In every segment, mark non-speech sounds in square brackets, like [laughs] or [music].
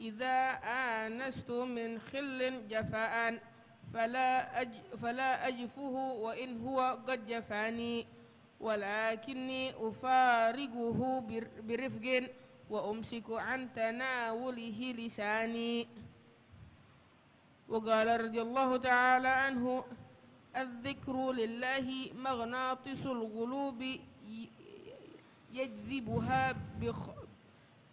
إذا آنست من خل جفاء فلا, أج فلا أجفه وإن هو قد جفاني ولكني أفارقه برفق وأمسك عن تناوله لساني وقال رضي الله تعالى عنه الذكر لله مغناطس القلوب يجذبها بخ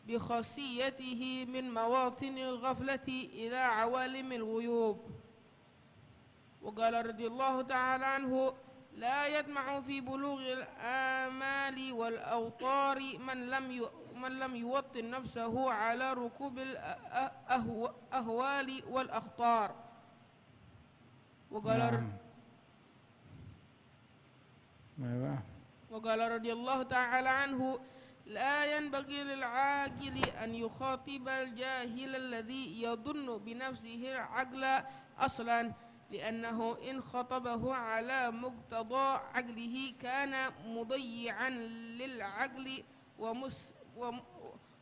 بخاصيته من مواطن الغفلة إلى عوالم الغيوب وقال رضي الله تعالى عنه لا يطمع في بلوغ الآمال والأوطار من لم من لم يوطن نفسه على ركوب الأهوال والأخطار وقال نعم. وقال رضي الله تعالى عنه لا ينبغي للعاقل أن يخاطب الجاهل الذي يظن بنفسه العقل أصلا لأنه إن خطبه على مقتضى عقله كان مضيعا للعقل ومس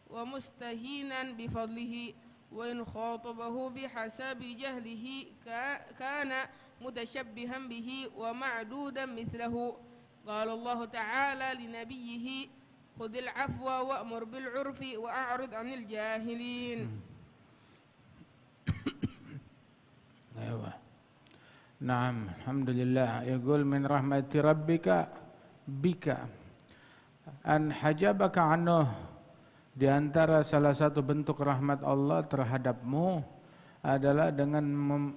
ومستهينا بفضله وإن خاطبه بحسب جهله كان متشبها به ومعدودا مثله قال الله تعالى لنبيه خذ العفو وأمر بالعرف وأعرض عن الجاهلين 'anil نعم الحمد لله يقول من رحمة ربك بك أن حجبك عنه di antara salah satu bentuk rahmat Allah terhadapmu adalah dengan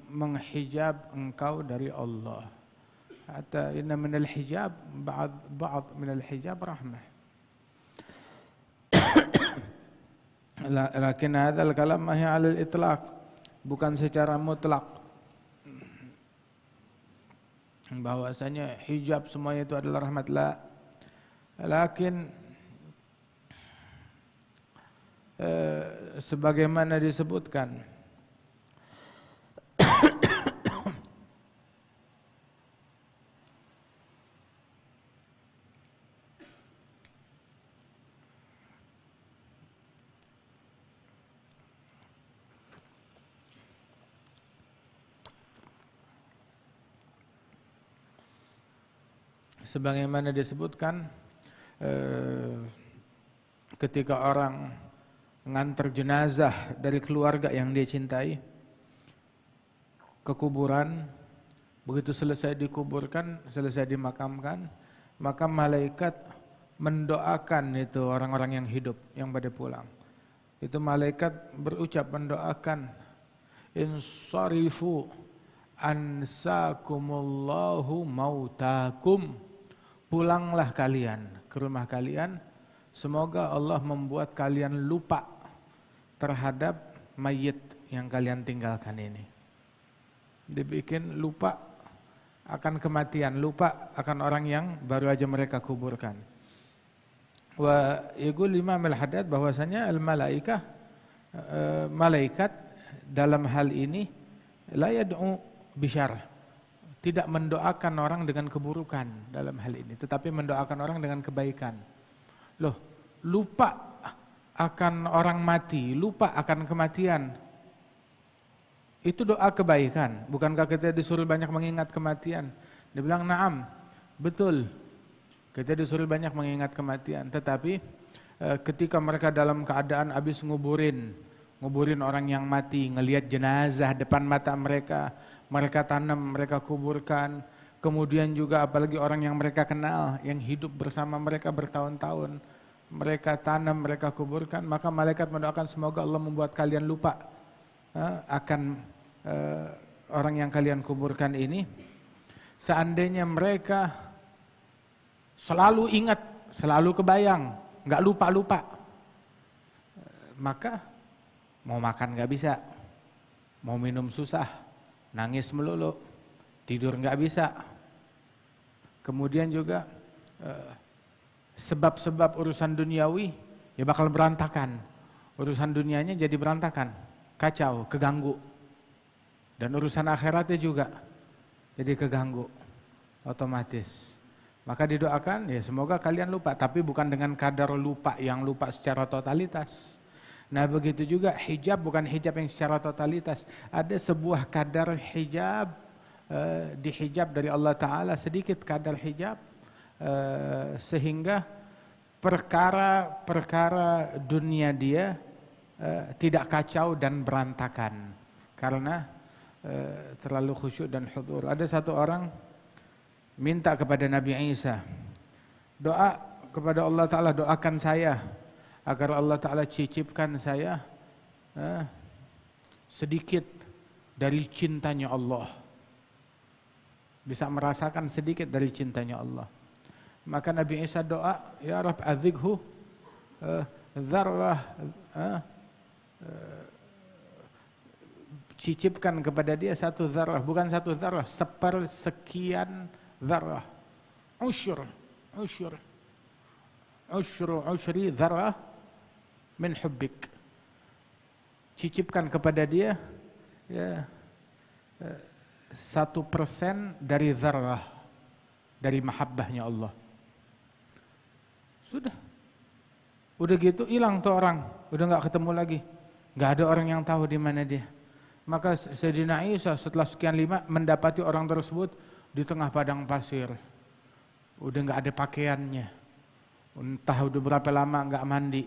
menghijab engkau dari Allah. Hatta inna minal hijab ba'd ba'd minal hijab rahmah. Lakin ada kalam mahi alil itlaq Bukan secara mutlak Bahwasanya hijab semuanya itu adalah rahmat la Lakin eh, Sebagaimana disebutkan sebagaimana disebutkan eh, ketika orang mengantar jenazah dari keluarga yang dia cintai ke kuburan begitu selesai dikuburkan selesai dimakamkan maka malaikat mendoakan itu orang-orang yang hidup yang pada pulang itu malaikat berucap mendoakan insarifu ansakumullahu mautakum pulanglah kalian ke rumah kalian. Semoga Allah membuat kalian lupa terhadap mayit yang kalian tinggalkan ini. Dibikin lupa akan kematian, lupa akan orang yang baru aja mereka kuburkan. Wa yaqul lima al bahwasanya al-malaikah eh, malaikat dalam hal ini la yad'u bisyarah tidak mendoakan orang dengan keburukan dalam hal ini, tetapi mendoakan orang dengan kebaikan. Loh, lupa akan orang mati, lupa akan kematian. Itu doa kebaikan, bukankah kita disuruh banyak mengingat kematian? Dia bilang, "Naam, betul." Kita disuruh banyak mengingat kematian, tetapi e, ketika mereka dalam keadaan habis nguburin, nguburin orang yang mati, ngelihat jenazah depan mata mereka, mereka tanam, mereka kuburkan, kemudian juga apalagi orang yang mereka kenal, yang hidup bersama mereka bertahun-tahun, mereka tanam, mereka kuburkan, maka malaikat mendoakan semoga Allah membuat kalian lupa eh, akan eh, orang yang kalian kuburkan ini. Seandainya mereka selalu ingat, selalu kebayang, nggak lupa-lupa, eh, maka mau makan nggak bisa, mau minum susah, nangis melulu, tidur nggak bisa. Kemudian juga eh, sebab-sebab urusan duniawi ya bakal berantakan. Urusan dunianya jadi berantakan, kacau, keganggu. Dan urusan akhiratnya juga jadi keganggu otomatis. Maka didoakan ya semoga kalian lupa tapi bukan dengan kadar lupa yang lupa secara totalitas. Nah begitu juga hijab bukan hijab yang secara totalitas. Ada sebuah kadar hijab, eh, dihijab dari Allah Ta'ala sedikit kadar hijab. Eh, sehingga perkara-perkara dunia dia eh, tidak kacau dan berantakan. Karena terlalu khusyuk dan hudur. Ada satu orang minta kepada Nabi Isa. Doa kepada Allah Ta'ala doakan saya agar Allah Ta'ala cicipkan saya eh, sedikit dari cintanya Allah. Bisa merasakan sedikit dari cintanya Allah. Maka Nabi Isa doa, Ya Rab azighu eh, zarrah eh, eh, cicipkan kepada dia satu zarah, bukan satu zarah, sepersekian zarah. Usyur, usyur, usyur, usyri zarah, min hubbik. Cicipkan kepada dia ya eh, satu persen dari zarah dari mahabbahnya Allah. Sudah. Udah gitu hilang tuh orang, udah nggak ketemu lagi. Nggak ada orang yang tahu di mana dia. Maka Sayyidina Isa setelah sekian lima mendapati orang tersebut di tengah padang pasir. Udah nggak ada pakaiannya. Entah udah berapa lama nggak mandi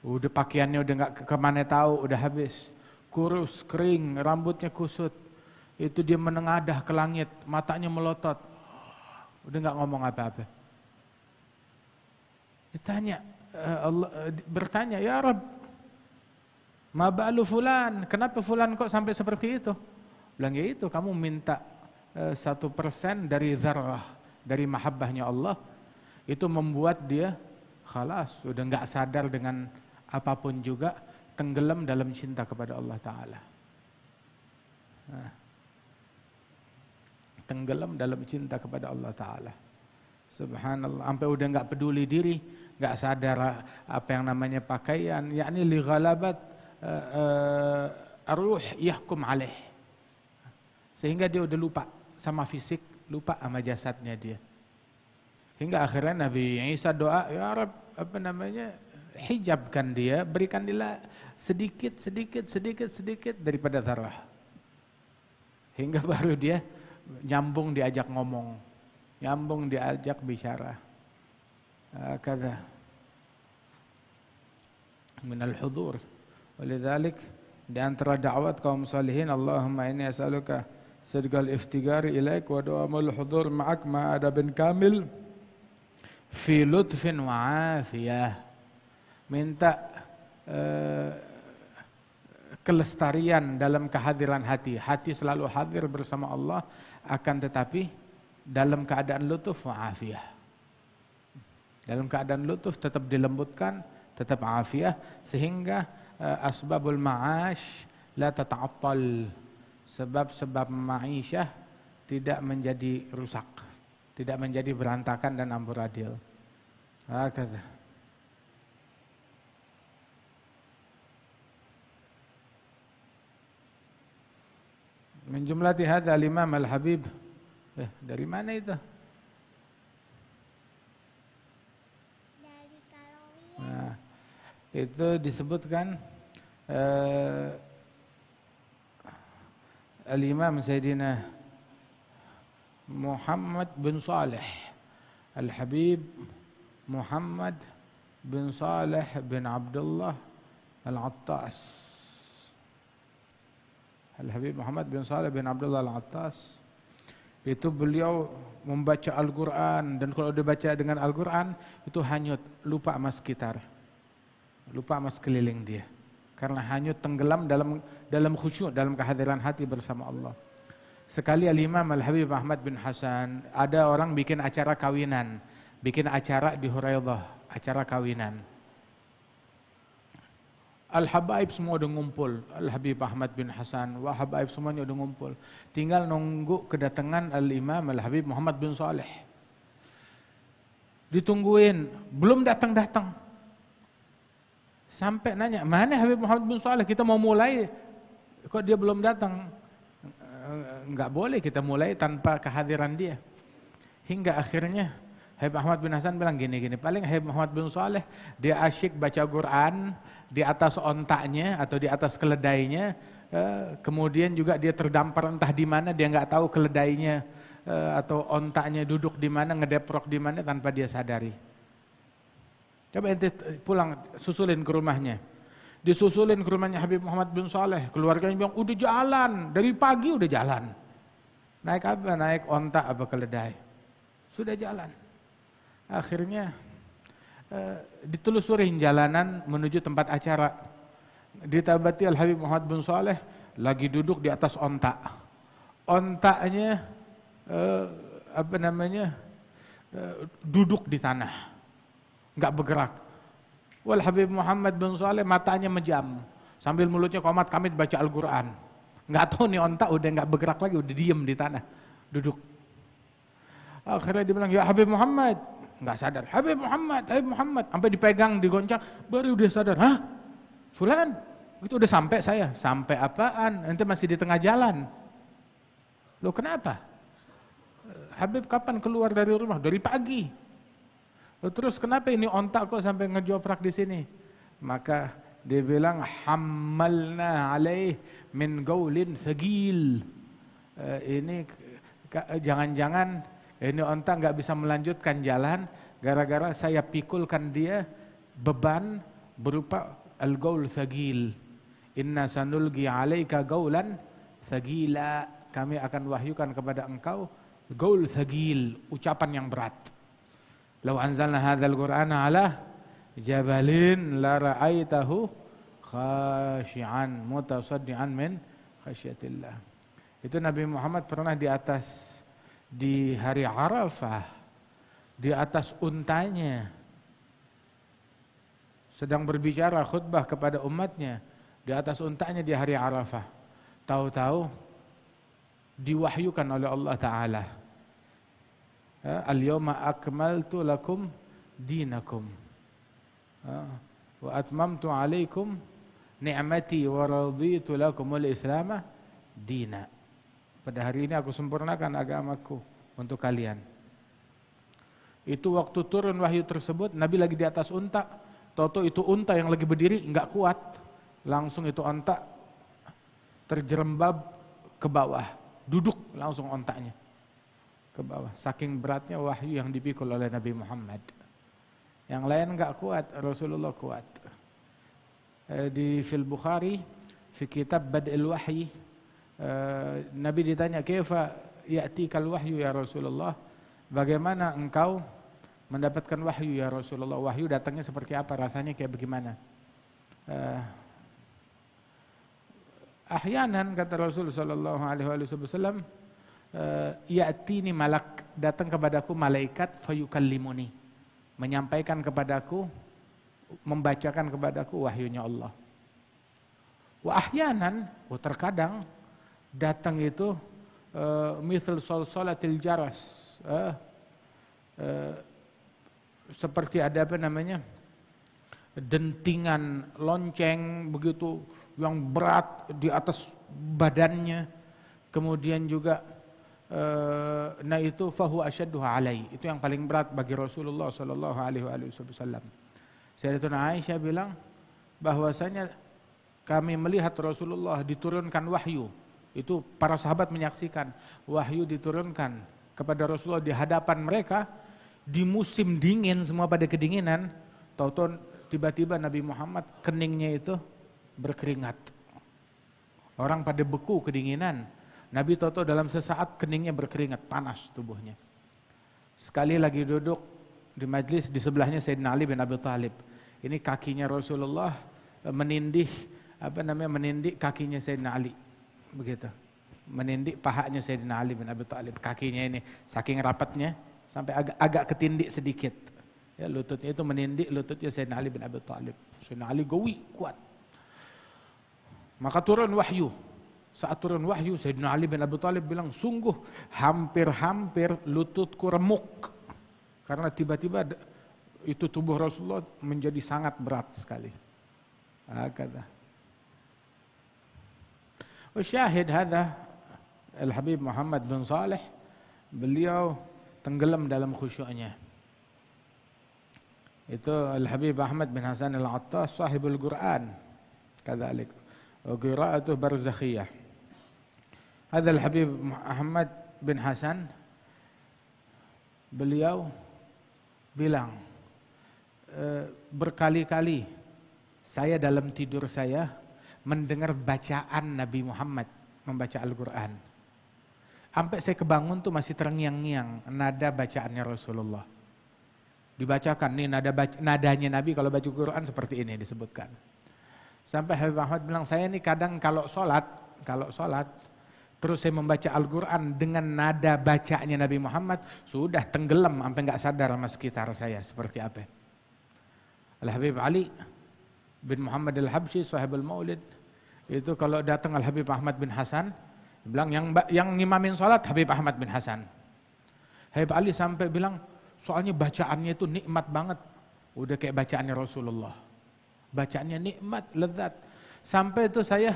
Udah pakaiannya udah nggak kemana tahu, udah habis. Kurus, kering, rambutnya kusut. Itu dia menengadah ke langit, matanya melotot. Udah nggak ngomong apa-apa. Ditanya, eh, Allah eh, bertanya, "Ya Rab, ma fulan? Kenapa fulan kok sampai seperti itu?" Bilang, "Ya itu kamu minta eh, satu persen dari zarah, dari mahabbahnya Allah, itu membuat dia khalas, udah nggak sadar dengan apapun juga tenggelam dalam cinta kepada Allah Ta'ala. Nah, tenggelam dalam cinta kepada Allah Ta'ala. Subhanallah, sampai udah nggak peduli diri, nggak sadar apa yang namanya pakaian, yakni li ghalabat uh, uh, ruh yahkum alaih. Sehingga dia udah lupa sama fisik, lupa sama jasadnya dia. Hingga akhirnya Nabi Isa doa, ya Arab, apa namanya, hijabkan dia, berikan dia sedikit, sedikit, sedikit, sedikit daripada zarah. Hingga baru dia nyambung diajak ngomong, nyambung diajak bicara. Kata min al-hudur. Oleh di antara dakwat kaum salihin, Allahumma ini as'aluka sedgal iftigar ilaik wa mul hudur ma'ak ada bin kamil fi lutfin wa'afiyah minta uh, kelestarian dalam kehadiran hati. Hati selalu hadir bersama Allah, akan tetapi dalam keadaan lutuf maafiah Dalam keadaan lutuf tetap dilembutkan, tetap maafiah sehingga uh, asbabul ma'ash la tata'attal. Sebab-sebab ma'isyah tidak menjadi rusak, tidak menjadi berantakan dan amburadil. Hakadha. Min jumlati hadha al-imam al-habib. Eh, dari mana itu? nah, itu disebutkan eh, Al-Imam Sayyidina Muhammad bin Saleh Al-Habib Muhammad bin Saleh bin Abdullah Al-Attas Al-Habib Muhammad bin Saleh bin Abdullah Al-Attas itu beliau membaca Al-Quran dan kalau dibaca dengan Al-Quran itu hanyut lupa sama sekitar lupa sama sekeliling dia karena hanyut tenggelam dalam dalam khusyuk dalam kehadiran hati bersama Allah sekali Al-Imam Al-Habib Ahmad bin Hasan ada orang bikin acara kawinan bikin acara di Huraidah acara kawinan Al-Habaib semua udah ngumpul. Al-Habib Ahmad bin Hasan, Wah Habaib semuanya udah ngumpul. Tinggal nunggu kedatangan Al-Imam Al-Habib Muhammad bin Saleh. Ditungguin, belum datang-datang. Sampai nanya, mana Habib Muhammad bin Saleh? Kita mau mulai, kok dia belum datang? Enggak boleh kita mulai tanpa kehadiran dia. Hingga akhirnya Habib Ahmad bin Hasan bilang gini-gini, paling Habib Muhammad bin Saleh dia asyik baca Quran di atas ontaknya atau di atas keledainya, eh, kemudian juga dia terdampar entah di mana dia nggak tahu keledainya eh, atau ontaknya duduk di mana, ngedeprok di mana tanpa dia sadari. Coba ente pulang susulin ke rumahnya. Disusulin ke rumahnya Habib Muhammad bin Saleh, keluarganya bilang udah jalan, dari pagi udah jalan. Naik apa? Naik ontak apa keledai. Sudah jalan akhirnya uh, ditelusurin jalanan menuju tempat acara. Ditabati Al Habib Muhammad bin Saleh lagi duduk di atas ontak. Ontaknya uh, apa namanya? Uh, duduk di tanah. nggak bergerak. Wal Habib Muhammad bin Saleh matanya menjam sambil mulutnya komat kamit baca Al-Qur'an. nggak tahu nih ontak udah nggak bergerak lagi, udah diem di tanah, duduk. Akhirnya dia bilang, "Ya Habib Muhammad, nggak sadar. Habib Muhammad, Habib Muhammad, sampai dipegang, digoncang, baru dia sadar. Hah? Fulan, itu udah sampai saya. Sampai apaan? Nanti masih di tengah jalan. Loh kenapa? Eh, Habib kapan keluar dari rumah? Dari pagi. Loh, terus kenapa ini ontak kok sampai ngejoprak di sini? Maka dia bilang hamalna alaih min gaulin segil. Eh, ini eh, jangan-jangan ini onta nggak bisa melanjutkan jalan gara-gara saya pikulkan dia beban berupa al-gaul thagil. Inna sanulgi alaika gaulan thagila. Kami akan wahyukan kepada engkau gaul thagil, ucapan yang berat. Lau anzalna hadzal qur'ana ala jabalin la ra'aitahu khashi'an mutasaddian min khasyatillah. Itu Nabi Muhammad pernah di atas di hari Arafah di atas untanya sedang berbicara khutbah kepada umatnya di atas untanya di hari Arafah. Tahu-tahu diwahyukan oleh Allah Ta'ala. Ya, Al-yawma akmaltu lakum dinakum. Ya, wa atmamtu alaikum ni'mati wa raditu lakumul islama dina. Pada hari ini aku sempurnakan agamaku untuk kalian. Itu waktu turun wahyu tersebut, Nabi lagi di atas unta. Toto itu unta yang lagi berdiri, nggak kuat. Langsung itu unta terjerembab ke bawah. Duduk langsung ontaknya ke bawah. Saking beratnya wahyu yang dipikul oleh Nabi Muhammad. Yang lain nggak kuat, Rasulullah kuat. Eh, di Fil Bukhari, di kitab Badil Wahyi, Eh, Nabi ditanya, "Kaifa ya'tikal wahyu ya Rasulullah?" Bagaimana engkau mendapatkan wahyu ya Rasulullah? Wahyu datangnya seperti apa? Rasanya kayak bagaimana? Uh, ahyanan kata Rasul sallallahu alaihi wasallam, uh, "Ya'tini malak, datang kepadaku malaikat fayukallimuni." Menyampaikan kepadaku membacakan kepadaku wahyunya Allah. Wa ahyanan, oh terkadang datang itu eh, misal sol solatil jaras eh, eh, seperti ada apa namanya dentingan lonceng begitu yang berat di atas badannya kemudian juga nah itu fahu asyaddu alai itu yang paling berat bagi Rasulullah sallallahu alaihi wasallam Sayyidatuna Aisyah bilang bahwasanya kami melihat Rasulullah diturunkan wahyu itu para sahabat menyaksikan wahyu diturunkan kepada Rasulullah di hadapan mereka di musim dingin semua pada kedinginan. tahu tiba-tiba Nabi Muhammad keningnya itu berkeringat. Orang pada beku kedinginan. Nabi Toto dalam sesaat keningnya berkeringat, panas tubuhnya. Sekali lagi duduk di majlis di sebelahnya Sayyidina Ali bin Abi Talib, Ini kakinya Rasulullah eh, menindih apa namanya menindih kakinya Sayyidina Ali begitu. Menindik pahanya Sayyidina Ali bin Abi Thalib, kakinya ini saking rapatnya sampai agak agak ketindik sedikit. Ya, lututnya itu menindik lututnya Sayyidina Ali bin Abi Thalib. Sayyidina Ali gawi kuat. Maka turun wahyu. Saat turun wahyu Sayyidina Ali bin Abi Thalib bilang sungguh hampir-hampir lututku remuk. Karena tiba-tiba itu tubuh Rasulullah menjadi sangat berat sekali. Ah, kata. والشاهد Al Habib Muhammad bin Salih beliau tenggelam dalam khusyuknya. Itu Al-Habib Ahmad bin Hasan Al-Attas sahibul Quran. Kadzalik. Qira'atuh barzakhiyah. Hadha Al-Habib Muhammad bin Hasan beliau bilang e, berkali-kali saya dalam tidur saya mendengar bacaan Nabi Muhammad membaca Al-Quran. Sampai saya kebangun tuh masih terngiang-ngiang nada bacaannya Rasulullah. Dibacakan nih nada baca, nadanya Nabi kalau baca Quran seperti ini disebutkan. Sampai Habib Ahmad bilang saya nih kadang kalau sholat, kalau sholat terus saya membaca Al-Quran dengan nada bacanya Nabi Muhammad sudah tenggelam sampai nggak sadar sama sekitar saya seperti apa. Al-Habib Ali bin Muhammad Al-Habsyi sahib maulid itu kalau datang Al Habib Ahmad bin Hasan, bilang yang yang ngimamin sholat Habib Ahmad bin Hasan. Habib Ali sampai bilang soalnya bacaannya itu nikmat banget, udah kayak bacaannya Rasulullah. Bacaannya nikmat, lezat. Sampai itu saya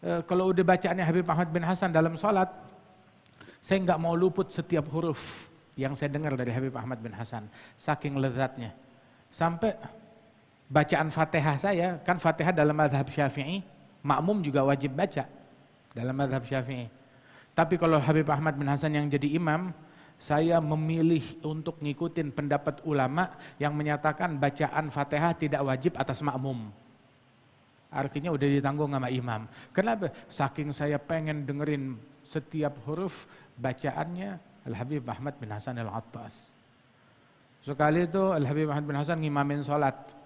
eh, kalau udah bacaannya Habib Ahmad bin Hasan dalam sholat, saya nggak mau luput setiap huruf yang saya dengar dari Habib Ahmad bin Hasan, saking lezatnya. Sampai bacaan Fatihah saya, kan Fatihah dalam mazhab Syafi'i, Makmum juga wajib baca dalam madhab syafi'i. Tapi kalau Habib Ahmad bin Hasan yang jadi imam, saya memilih untuk ngikutin pendapat ulama yang menyatakan bacaan fatihah tidak wajib atas makmum. Artinya udah ditanggung sama imam. Kenapa? Saking saya pengen dengerin setiap huruf bacaannya Al-Habib Ahmad bin Hasan Al-Attas. Sekali itu Al-Habib Ahmad bin Hasan ngimamin sholat.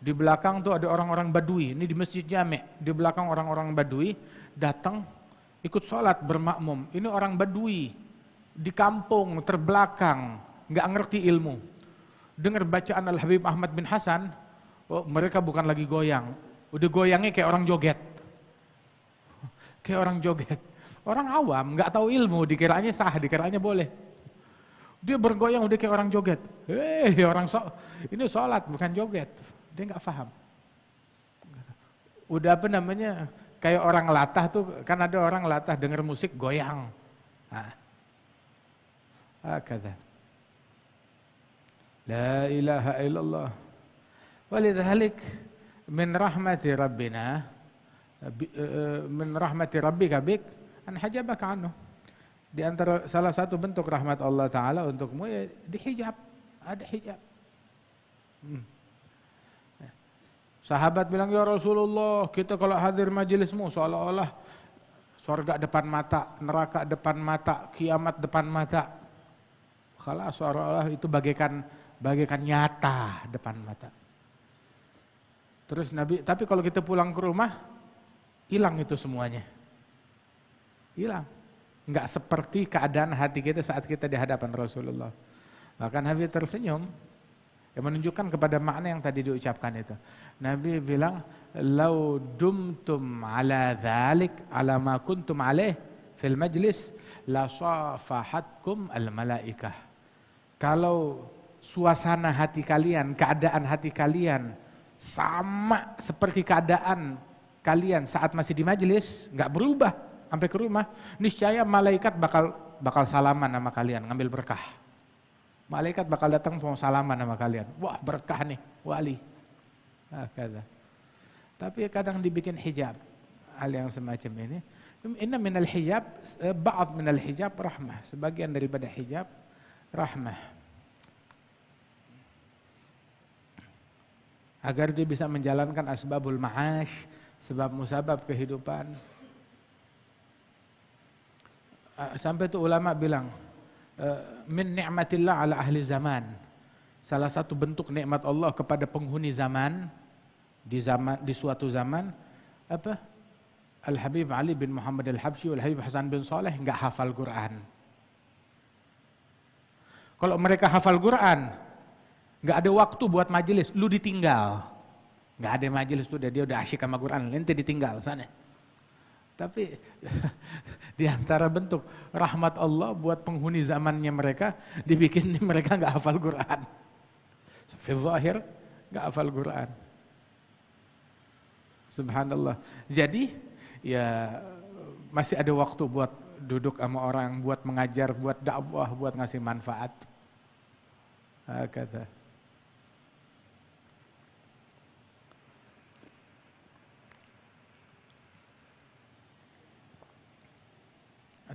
Di belakang tuh ada orang-orang Badui, ini di Masjid Jame, di belakang orang-orang Badui datang ikut sholat bermakmum. Ini orang Badui di kampung terbelakang, nggak ngerti ilmu. Dengar bacaan Al Habib Ahmad bin Hasan, oh, mereka bukan lagi goyang, udah goyangnya kayak orang joget, [laughs] kayak orang joget. Orang awam nggak tahu ilmu, dikiranya sah, dikiranya boleh. Dia bergoyang udah kayak orang joget. Hei, orang so ini sholat bukan joget. Dia nggak paham. Gitu. Udah apa namanya, kayak orang latah tuh, kan ada orang latah denger musik goyang. Nah. ah Hakadha. La ilaha illallah. Walidhalik min rahmati rabbina eh, eh, min rahmati rabbika bik an hajabaka anu. Di antara salah satu bentuk rahmat Allah Ta'ala untukmu ya dihijab. Ada hijab. Hmm. Sahabat bilang, ya Rasulullah kita kalau hadir majelismu seolah-olah surga depan mata, neraka depan mata, kiamat depan mata. Kalau seolah-olah itu bagaikan bagaikan nyata depan mata. Terus Nabi, tapi kalau kita pulang ke rumah, hilang itu semuanya. Hilang. Enggak seperti keadaan hati kita saat kita di hadapan Rasulullah. Bahkan Nabi tersenyum yang menunjukkan kepada makna yang tadi diucapkan itu. Nabi bilang, "Lau dumtum ala dzalik ala ma kuntum alaih fil majlis la safahatkum al malaikah." Kalau suasana hati kalian, keadaan hati kalian sama seperti keadaan kalian saat masih di majelis, nggak berubah sampai ke rumah, niscaya malaikat bakal bakal salaman sama kalian, ngambil berkah. Malaikat bakal datang mau salaman sama kalian. Wah berkah nih, wali. Nah, kata. Tapi kadang dibikin hijab. Hal yang semacam ini. Inna minal hijab, eh, ba'ad minal hijab rahmah. Sebagian daripada hijab rahmah. Agar dia bisa menjalankan asbabul ma'ash, sebab musabab kehidupan. Ah, sampai itu ulama bilang, Eh, min ni'matillah ala ahli zaman. Salah satu bentuk nikmat Allah kepada penghuni zaman di zaman di suatu zaman apa? Al Habib Ali bin Muhammad Al Habsyi, Al Habib Hasan bin Saleh nggak hafal Quran. Kalau mereka hafal Quran, nggak ada waktu buat majelis, lu ditinggal. Nggak ada majelis tuh dia udah asyik sama Quran, nanti ditinggal sana. Tapi [laughs] di antara bentuk rahmat Allah buat penghuni zamannya mereka, dibikin [laughs] mereka nggak hafal Quran. Fizahir nggak hafal Quran. Subhanallah. Jadi ya masih ada waktu buat duduk sama orang, buat mengajar, buat dakwah, buat ngasih manfaat. Ah, kata.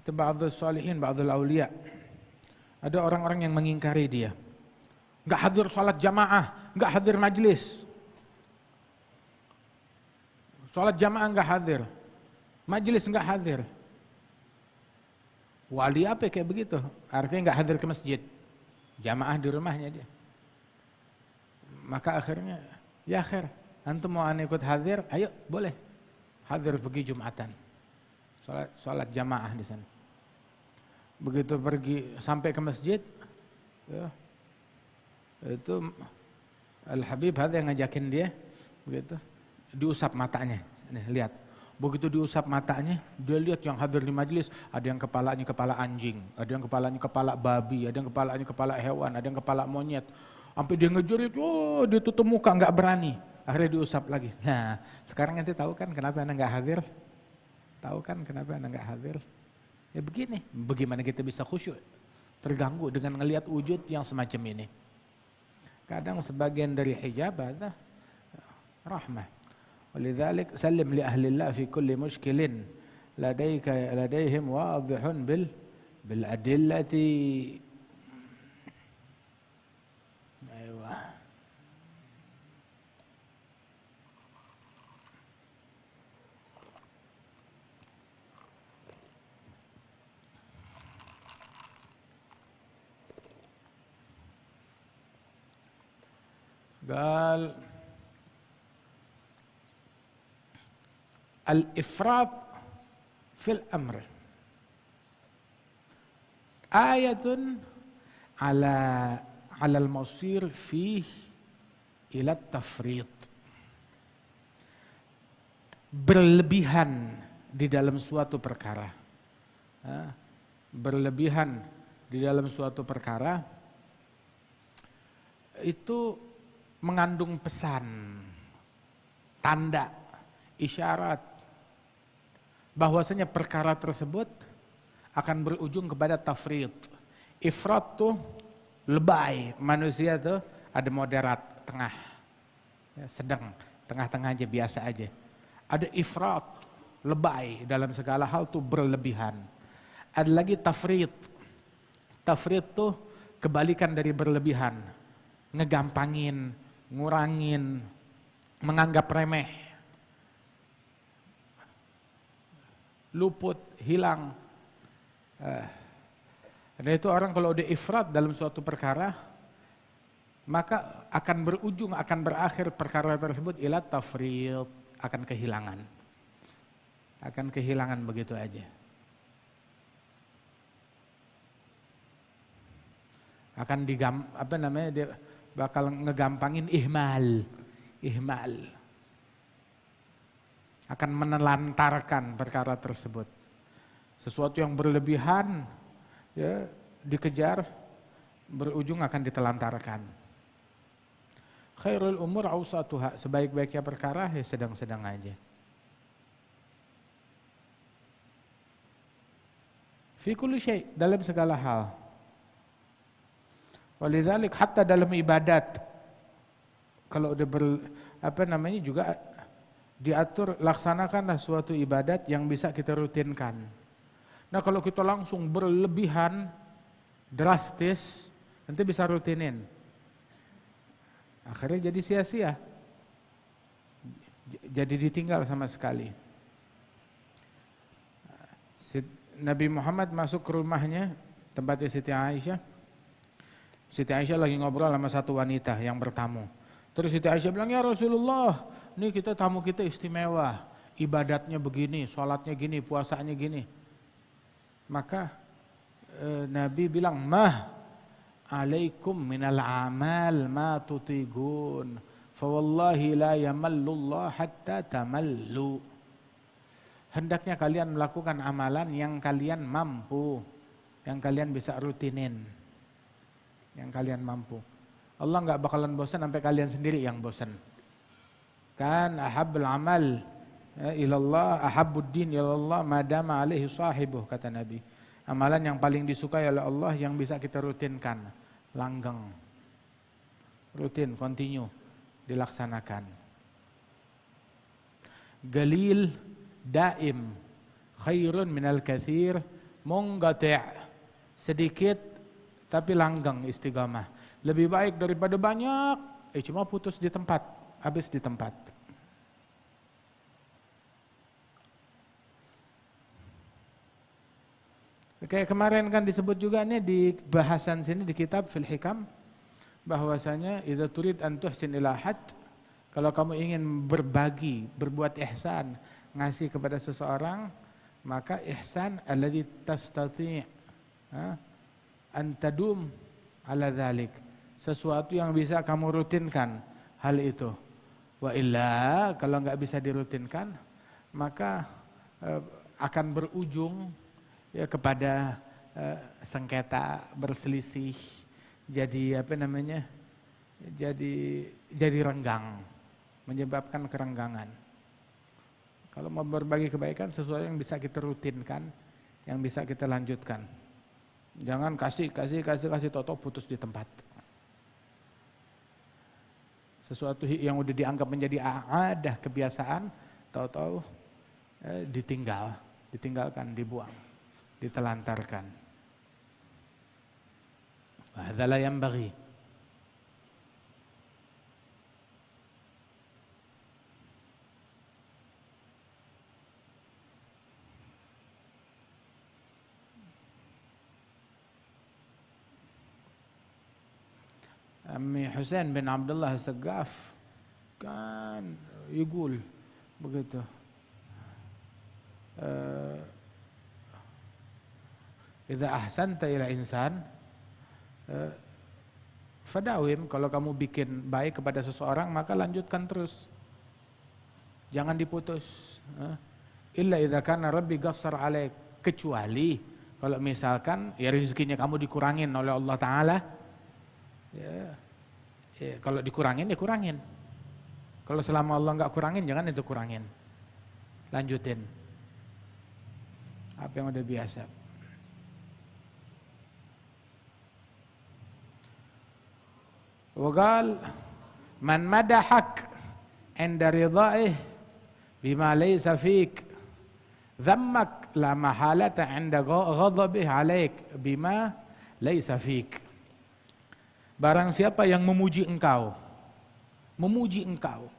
Atau ba'adul salihin, ba'adul awliya. Ada orang-orang yang mengingkari dia. Gak hadir sholat jamaah, gak hadir majlis. Sholat jamaah gak hadir. Majlis gak hadir. Wali apa kayak begitu? Artinya gak hadir ke masjid. Jamaah di rumahnya dia. Maka akhirnya, ya akhir, antum mau ikut hadir, ayo boleh. Hadir pergi Jumatan sholat, sholat jamaah di sana. Begitu pergi sampai ke masjid, ya, itu Al Habib ada yang ngajakin dia, begitu diusap matanya, nih lihat. Begitu diusap matanya, dia lihat yang hadir di majelis, ada yang kepalanya kepala anjing, ada yang kepalanya kepala babi, ada yang kepalanya kepala hewan, ada yang kepala monyet. Sampai dia ngejerit, oh dia tutup muka nggak berani. Akhirnya diusap lagi. Nah, sekarang nanti tahu kan kenapa anda nggak hadir? Tahu kan kenapa Anda nggak hadir? Ya begini, bagaimana kita bisa khusyuk? Terganggu dengan ngelihat wujud yang semacam ini. Kadang sebagian dari hijab ada rahmah. Oleh salim li ahlillah fi kulli mushkilin ladaika ladaihim wadhihun bil bil adillati قال الافراط في الامر ايه على على المصير فيه الى التفريط berlebihan di dalam suatu perkara berlebihan di dalam suatu perkara itu mengandung pesan, tanda, isyarat bahwasanya perkara tersebut akan berujung kepada tafrid. Ifrat tuh lebay, manusia tuh ada moderat, tengah, ya, sedang, tengah-tengah aja biasa aja. Ada ifrat, lebay dalam segala hal tuh berlebihan. Ada lagi tafrid. Tafrid tuh kebalikan dari berlebihan, ngegampangin, ngurangin, menganggap remeh, luput, hilang. Eh, dan itu orang kalau udah ifrat dalam suatu perkara, maka akan berujung, akan berakhir perkara tersebut ila tafriyut, akan kehilangan. Akan kehilangan begitu aja. Akan digam, apa namanya, dia, bakal ngegampangin ihmal. Ihmal. Akan menelantarkan perkara tersebut. Sesuatu yang berlebihan ya dikejar berujung akan ditelantarkan. Khairul umur Tuha, sebaik-baiknya perkara ya sedang-sedang aja. Fikul dalam segala hal zalik hatta dalam ibadat kalau udah ber, apa namanya juga diatur laksanakanlah suatu ibadat yang bisa kita rutinkan. Nah kalau kita langsung berlebihan drastis nanti bisa rutinin. Akhirnya jadi sia-sia. Jadi ditinggal sama sekali. Nabi Muhammad masuk ke rumahnya tempatnya Siti Aisyah Siti Aisyah lagi ngobrol sama satu wanita yang bertamu. Terus Siti Aisyah bilang, ya Rasulullah, ini kita tamu kita istimewa. Ibadatnya begini, sholatnya gini, puasanya gini. Maka e, Nabi bilang, mah alaikum minal amal ma tutigun. Fawallahi la yamallullah hatta tamallu. Hendaknya kalian melakukan amalan yang kalian mampu, yang kalian bisa rutinin yang kalian mampu. Allah nggak bakalan bosan sampai kalian sendiri yang bosan. Kan ahabul amal ya, ilallah din ilallah madama alaihi sahibuh kata Nabi. Amalan yang paling disukai oleh Allah yang bisa kita rutinkan, langgeng. Rutin, continue dilaksanakan. Galil daim khairun minal kathir munggati' sedikit tapi langgang istiqamah. Lebih baik daripada banyak, eh cuma putus di tempat, habis di tempat. Oke, kemarin kan disebut juga nih di bahasan sini di kitab Fil Hikam bahwasanya idza turid an tuhsin kalau kamu ingin berbagi, berbuat ihsan, ngasih kepada seseorang, maka ihsan alladhi tastati' ha? antadum ala dhalik. Sesuatu yang bisa kamu rutinkan hal itu. Wa illa kalau nggak bisa dirutinkan maka eh, akan berujung ya kepada eh, sengketa berselisih jadi apa namanya jadi jadi renggang menyebabkan kerenggangan kalau mau berbagi kebaikan sesuatu yang bisa kita rutinkan yang bisa kita lanjutkan Jangan kasih, kasih, kasih, kasih, toto putus di tempat. Sesuatu yang udah dianggap menjadi ada kebiasaan, toto eh, ditinggal, ditinggalkan, dibuang, ditelantarkan. Adalah yang bagi. Ami Hussein bin Abdullah Segaf kan, yugul begitu. Jika eh, Ahsan, tiada insan eh, Fadawim, kalau kamu bikin baik kepada seseorang maka lanjutkan terus. Jangan diputus. Eh. Illa idza kana rabbi gusar alaik. Kecuali kalau misalkan ya rezekinya kamu dikurangin oleh Allah taala. Ya, ya, kalau dikurangin ya kurangin. Kalau selama Allah nggak kurangin jangan itu kurangin. Lanjutin. Apa yang udah biasa. Wagal man madahak inda ridaih bima laysa fik dhammak la mahalata inda ghadabih alaik bima laysa fik Barang siapa yang memuji engkau, memuji engkau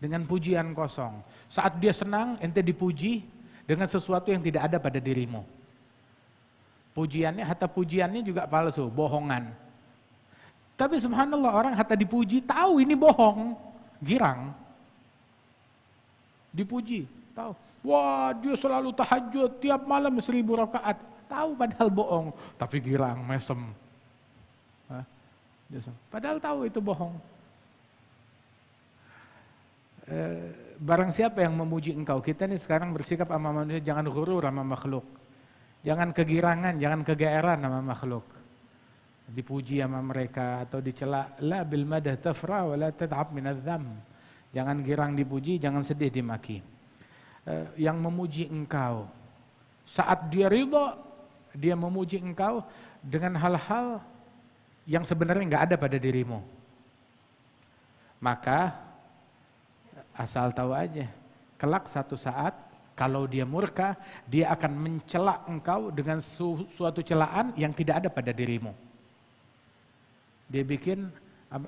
dengan pujian kosong. Saat dia senang, ente dipuji dengan sesuatu yang tidak ada pada dirimu. Pujiannya, harta pujiannya juga palsu, bohongan. Tapi subhanallah orang hatta dipuji tahu ini bohong, girang. Dipuji, tahu. Wah dia selalu tahajud, tiap malam seribu rakaat. Tahu padahal bohong, tapi girang, mesem. Padahal tahu itu bohong. E, barang siapa yang memuji engkau, kita nih sekarang bersikap sama manusia, jangan gurur sama makhluk. Jangan kegirangan, jangan kegairan sama makhluk. Dipuji sama mereka atau dicela, la bil madah tafra wa la tad'ab Jangan girang dipuji, jangan sedih dimaki. E, yang memuji engkau, saat dia ridho, dia memuji engkau dengan hal-hal yang sebenarnya nggak ada pada dirimu. Maka asal tahu aja, kelak satu saat kalau dia murka, dia akan mencela engkau dengan su suatu celaan yang tidak ada pada dirimu. Dia bikin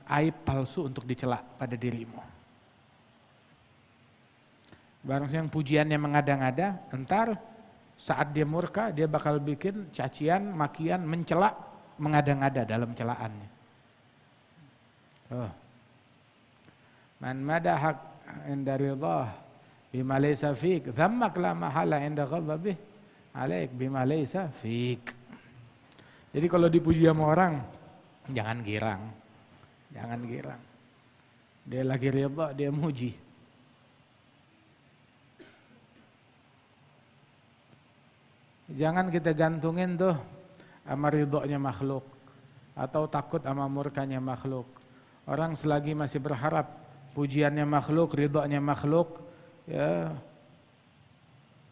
aib palsu untuk dicela pada dirimu. Barang yang pujiannya mengada-ngada, entar saat dia murka dia bakal bikin cacian, makian, mencela mengada-ngada dalam celaannya. Oh. Man madahak inda ridah bima laysa fik dhammak la mahala inda ghadabih alaik bima laysa fik. Jadi kalau dipuji sama orang jangan girang. Jangan girang. Dia lagi ridha, dia muji. Jangan kita gantungin tuh sama ridhonya makhluk atau takut sama murkanya makhluk. Orang selagi masih berharap pujiannya makhluk, ridhonya makhluk, ya,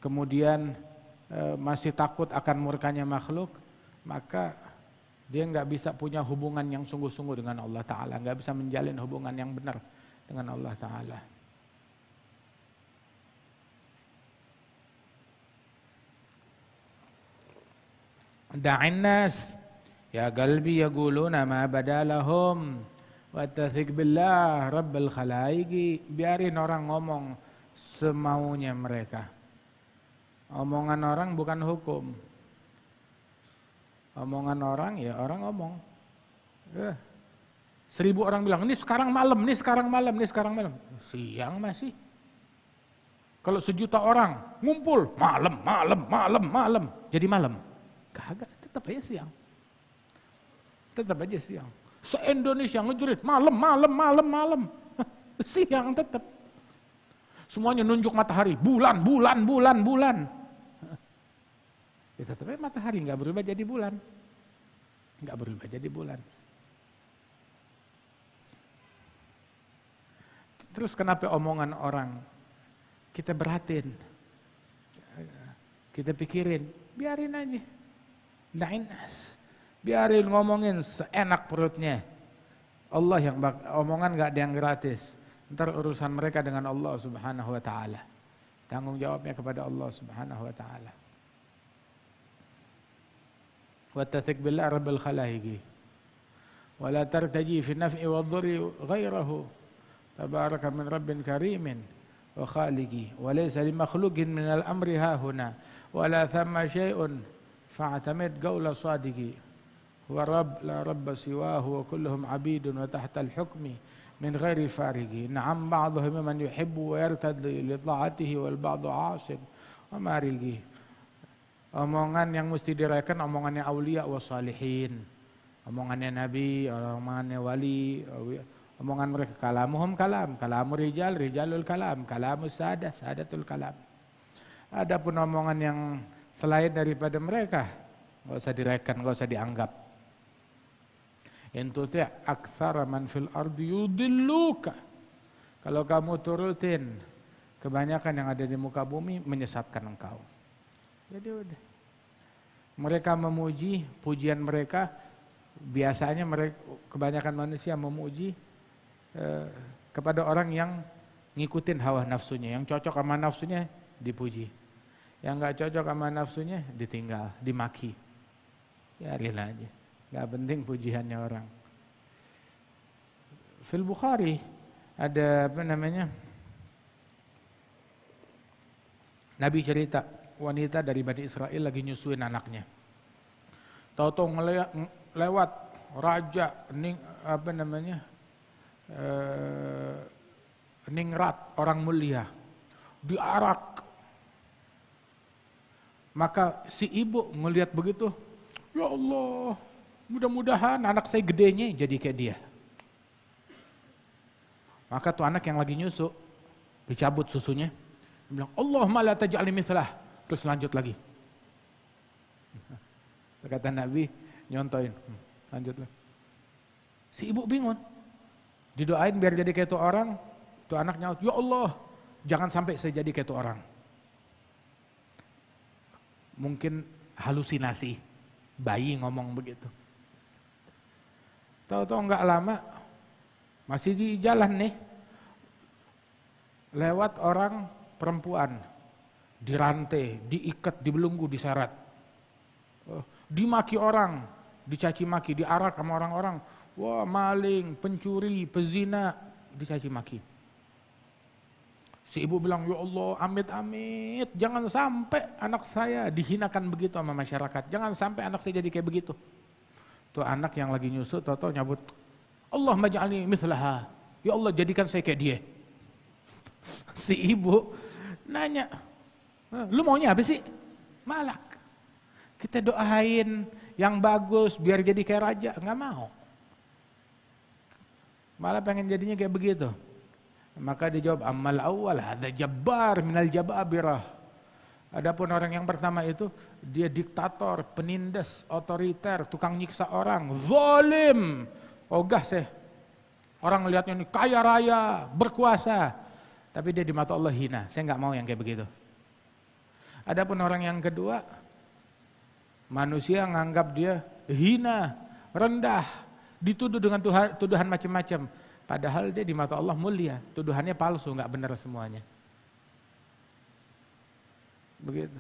kemudian e, masih takut akan murkanya makhluk, maka dia nggak bisa punya hubungan yang sungguh-sungguh dengan Allah Ta'ala, nggak bisa menjalin hubungan yang benar dengan Allah Ta'ala. da'in nas ya qalbi yaquluna ma badalahum wattathik billah rabbal Khalaigi. biarin orang ngomong semaunya mereka omongan orang bukan hukum omongan orang ya orang ngomong eh, seribu orang bilang ini sekarang malam ini sekarang malam ini sekarang malam siang masih kalau sejuta orang ngumpul malam malam malam malam jadi malam Kagak, tetap aja siang. Tetap aja siang. Se-Indonesia ngejurit malam, malam, malam, malam. siang tetap. Semuanya nunjuk matahari, bulan, bulan, bulan, bulan. Ya aja matahari nggak berubah jadi bulan. Nggak berubah jadi bulan. Terus kenapa omongan orang? Kita beratin. Kita pikirin, biarin aja. Da'in nah, nas. Biarin ngomongin seenak perutnya. Allah yang bak omongan gak ada yang gratis. Ntar urusan mereka dengan Allah subhanahu wa ta'ala. Tanggung jawabnya kepada Allah subhanahu wa ta'ala. Wattathik billah rabbil khalaiki. Wala tartaji fi naf'i wa dhurri ghairahu. Tabaraka min rabbin karimin. Wa khaliqi. Wa laysa li makhlukin al amri hahuna. Wala thamma syai'un. فاعتمد gaula صادقي هو رب la رب سواه وكلهم عبيد وتحت الحكم من غير hukmi min بعضهم من يحب ويرتد لطاعته والبعض wa yartadi li omongan yang mesti diraikan omongannya aulia wa salihin omongannya nabi omongannya wali omongan mereka kalamuhum kalam kalamu rijal rijalul kalam kalamu sadah sadatul kalam adapun omongan yang selain daripada mereka. nggak usah direkan, nggak usah dianggap. Intuti aksara man fil ardi yudilluka. Kalau kamu turutin kebanyakan yang ada di muka bumi menyesatkan engkau. Jadi udah. Mereka memuji, pujian mereka biasanya mereka kebanyakan manusia memuji eh, kepada orang yang ngikutin hawa nafsunya, yang cocok sama nafsunya dipuji. Yang nggak cocok sama nafsunya ditinggal, dimaki. Ya rela aja. Nggak penting pujiannya orang. Fil Bukhari ada apa namanya? Nabi cerita wanita dari Bani Israel lagi nyusuin anaknya. Tahu-tahu lewat raja ning, apa namanya eh, ningrat orang mulia diarak maka si ibu melihat begitu, ya Allah, mudah-mudahan anak saya gedenya jadi kayak dia. Maka tuh anak yang lagi nyusu, dicabut susunya, dia bilang, Allahumma la taj'ali mithlah. Terus lanjut lagi. [laughs] Kata Nabi, nyontoin. Hmm, lanjut lagi. Si ibu bingung. Didoain biar jadi kayak itu orang, tuh anak nyaut, ya Allah, jangan sampai saya jadi kayak itu orang mungkin halusinasi bayi ngomong begitu. Tahu-tahu nggak lama masih di jalan nih lewat orang perempuan dirantai, diikat, dibelunggu diseret. Oh, dimaki orang, dicaci maki, diarak sama orang-orang. Wah maling, pencuri, pezina, dicaci maki. Si ibu bilang, ya Allah amit-amit, jangan sampai anak saya dihinakan begitu sama masyarakat. Jangan sampai anak saya jadi kayak begitu. Tuh anak yang lagi nyusut, tau-tau nyabut, Allah maja'ani mislaha, Ya Allah jadikan saya kayak dia. [laughs] si ibu nanya, lu maunya apa sih? Malak. Kita doain yang bagus biar jadi kayak raja. Gak mau. Malah pengen jadinya kayak begitu. Maka dijawab amal awal ada jabar minal jababirah. Adapun orang yang pertama itu dia diktator, penindas, otoriter, tukang nyiksa orang, zalim. Ogah sih. Orang lihatnya ini kaya raya, berkuasa. Tapi dia di mata Allah hina. Saya nggak mau yang kayak begitu. Adapun orang yang kedua, manusia nganggap dia hina, rendah, dituduh dengan tuduhan macam-macam Padahal dia di mata Allah mulia, tuduhannya palsu, nggak benar semuanya. Begitu.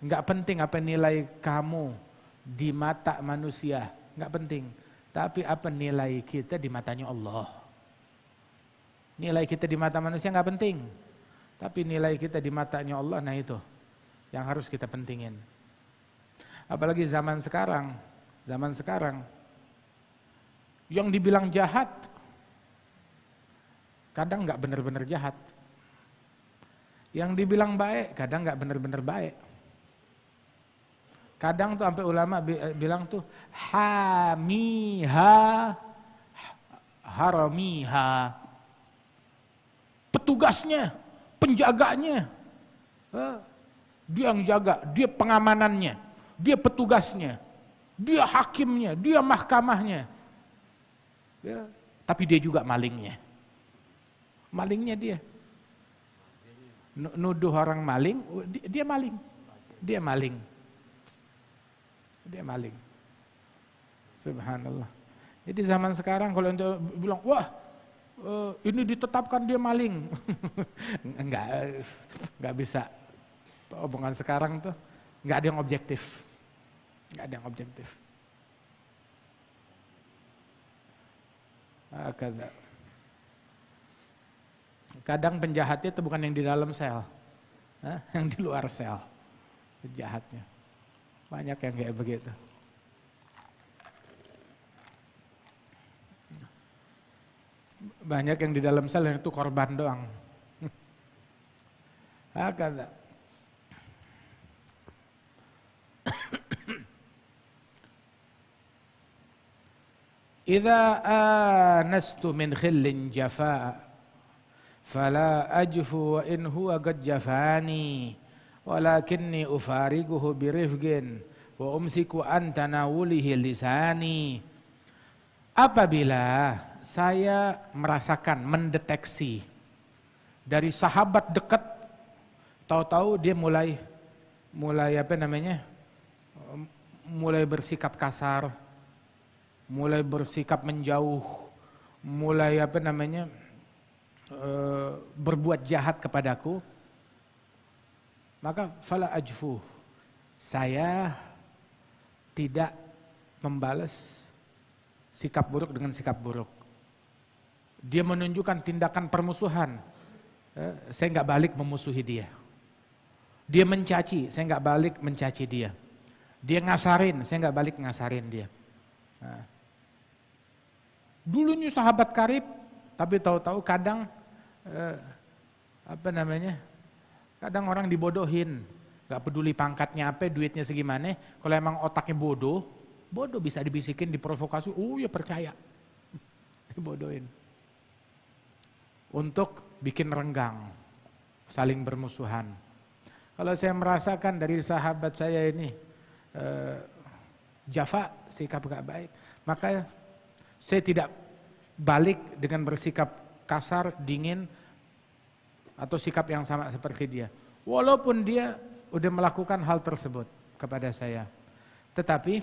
Nggak penting apa nilai kamu di mata manusia, nggak penting. Tapi apa nilai kita di matanya Allah. Nilai kita di mata manusia nggak penting. Tapi nilai kita di matanya Allah, nah itu yang harus kita pentingin. Apalagi zaman sekarang, zaman sekarang, yang dibilang jahat, kadang nggak benar-benar jahat. Yang dibilang baik, kadang nggak benar-benar baik. Kadang tuh sampai ulama eh, bilang tuh hamiha haramiha. Petugasnya, penjaganya. Eh, dia yang jaga, dia pengamanannya, dia petugasnya, dia hakimnya, dia mahkamahnya. Ya, tapi dia juga malingnya malingnya dia. Nuduh orang maling, oh, dia maling. Dia maling. Dia maling. Subhanallah. Jadi zaman sekarang kalau untuk bilang, wah eh, ini ditetapkan dia maling. [laughs] nggak, enggak bisa. Obongan sekarang tuh nggak ada yang objektif. nggak ada yang objektif. Kadang penjahatnya itu bukan yang di dalam sel, [laughs] yang di luar sel penjahatnya. Banyak yang kayak begitu. Banyak yang di dalam sel itu korban doang. Akan [laughs] ah, [coughs] Idza anastu min khillin jafaa فلا أجف وإن هو قد جفاني ولكني أفارقه برفق وأمسك عن تناوله لساني apabila saya merasakan mendeteksi dari sahabat dekat tahu-tahu dia mulai mulai apa namanya mulai bersikap kasar mulai bersikap menjauh mulai apa namanya Eh, berbuat jahat kepadaku, maka fala ajfu, Saya tidak membalas sikap buruk dengan sikap buruk. Dia menunjukkan tindakan permusuhan. Eh, saya nggak balik memusuhi dia. Dia mencaci, saya nggak balik mencaci dia. Dia ngasarin, saya nggak balik ngasarin dia. Nah. Dulunya sahabat karib, tapi tahu-tahu kadang eh, apa namanya? Kadang orang dibodohin, gak peduli pangkatnya apa, duitnya segimana. Kalau emang otaknya bodoh, bodoh bisa dibisikin, diprovokasi. Oh ya percaya, [laughs] dibodohin. Untuk bikin renggang, saling bermusuhan. Kalau saya merasakan dari sahabat saya ini, eh, Jafa sikap gak baik, maka saya tidak balik dengan bersikap kasar, dingin, atau sikap yang sama seperti dia. Walaupun dia udah melakukan hal tersebut kepada saya. Tetapi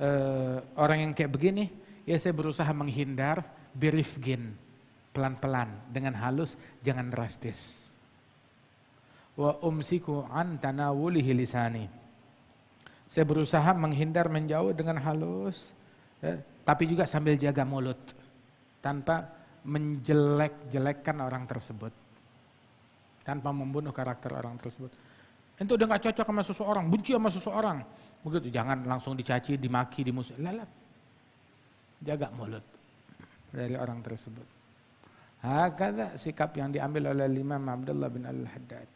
eh, orang yang kayak begini, ya saya berusaha menghindar birifgin, pelan-pelan, dengan halus, jangan drastis. Wa umsiku an tanawulihi lisani. Saya berusaha menghindar menjauh dengan halus, eh, tapi juga sambil jaga mulut, tanpa menjelek-jelekkan orang tersebut tanpa membunuh karakter orang tersebut. Itu udah nggak cocok sama seseorang, benci sama seseorang. Begitu jangan langsung dicaci, dimaki, dimusuhi. Lalat. Jaga mulut dari orang tersebut. Hakada sikap yang diambil oleh Imam Abdullah bin Al-Haddad.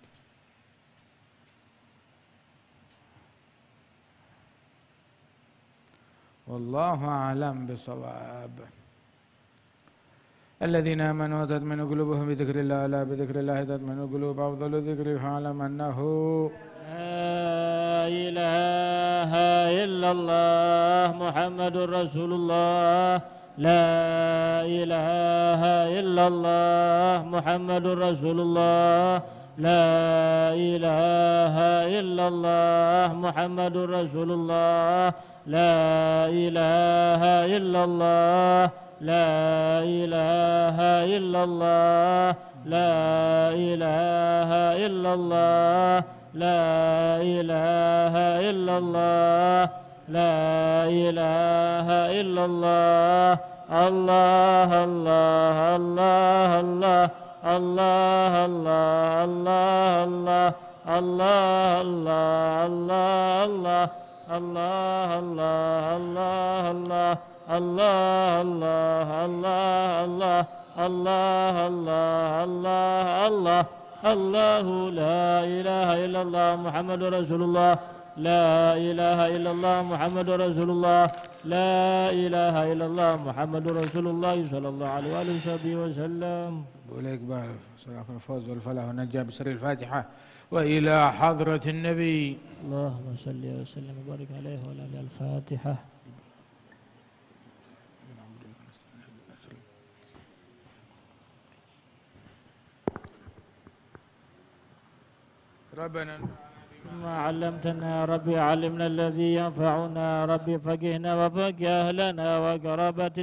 Wallahu alam bisawab. الذين آمنوا تطمئن قلوبهم بذكر الله لا بذكر الله تطمئن قلوب أفضل ذكر فاعلم أنه لا إله إلا الله محمد رسول الله لا إله إلا الله محمد رسول الله لا إله إلا الله محمد رسول الله لا إله إلا الله لا إله إلا الله لا إله إلا الله لا إله إلا الله لا إله إلا الله الله الله الله الله الله الله الله الله الله الله الله الله الله الله الله الله الله الله الله الله الله الله الله الله لا إله إلا الله محمد رسول الله لا إله إلا الله محمد رسول الله لا إله إلا الله محمد رسول الله صلى الله عليه وآله وصحبه وسلم وليك بارك صلاة الفوز والفلاح والنجاة بسر الفاتحة وإلى حضرة النبي اللهم صل وسلم وبارك عليه وعلى الفاتحة ربنا ما علمتنا يا ربي علمنا الذي ينفعنا ربي فقهنا وفقه أهلنا وقربت